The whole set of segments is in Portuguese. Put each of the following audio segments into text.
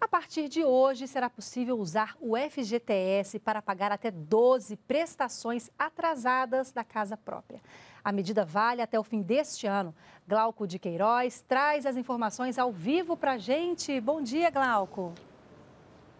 A partir de hoje, será possível usar o FGTS para pagar até 12 prestações atrasadas da casa própria. A medida vale até o fim deste ano. Glauco de Queiroz traz as informações ao vivo para a gente. Bom dia, Glauco.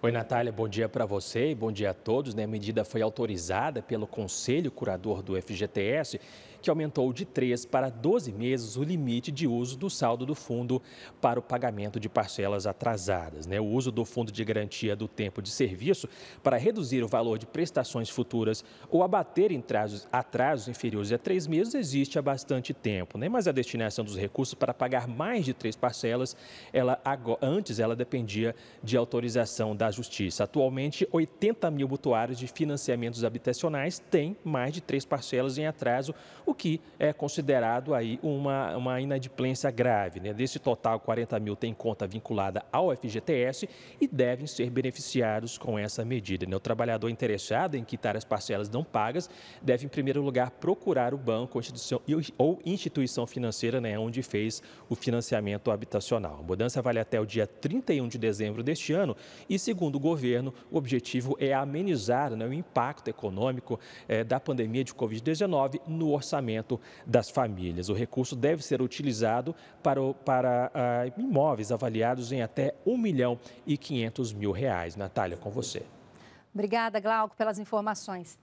Oi, Natália, bom dia para você e bom dia a todos. Né? A medida foi autorizada pelo Conselho Curador do FGTS, que aumentou de 3 para 12 meses o limite de uso do saldo do fundo para o pagamento de parcelas atrasadas. Né? O uso do fundo de garantia do tempo de serviço para reduzir o valor de prestações futuras ou abater em atrasos, atrasos inferiores a três meses existe há bastante tempo, né? mas a destinação dos recursos para pagar mais de três parcelas, ela, antes ela dependia de autorização da Justiça. Atualmente, 80 mil mutuários de financiamentos habitacionais têm mais de três parcelas em atraso, o que é considerado aí uma, uma inadimplência grave. Né? Desse total, 40 mil têm conta vinculada ao FGTS e devem ser beneficiados com essa medida. Né? O trabalhador interessado em quitar as parcelas não pagas deve, em primeiro lugar, procurar o banco instituição, ou instituição financeira né, onde fez o financiamento habitacional. A mudança vale até o dia 31 de dezembro deste ano e, segundo Segundo o governo, o objetivo é amenizar né, o impacto econômico eh, da pandemia de Covid-19 no orçamento das famílias. O recurso deve ser utilizado para, para ah, imóveis avaliados em até 1 milhão e 500 mil reais. Natália, com você. Obrigada, Glauco, pelas informações.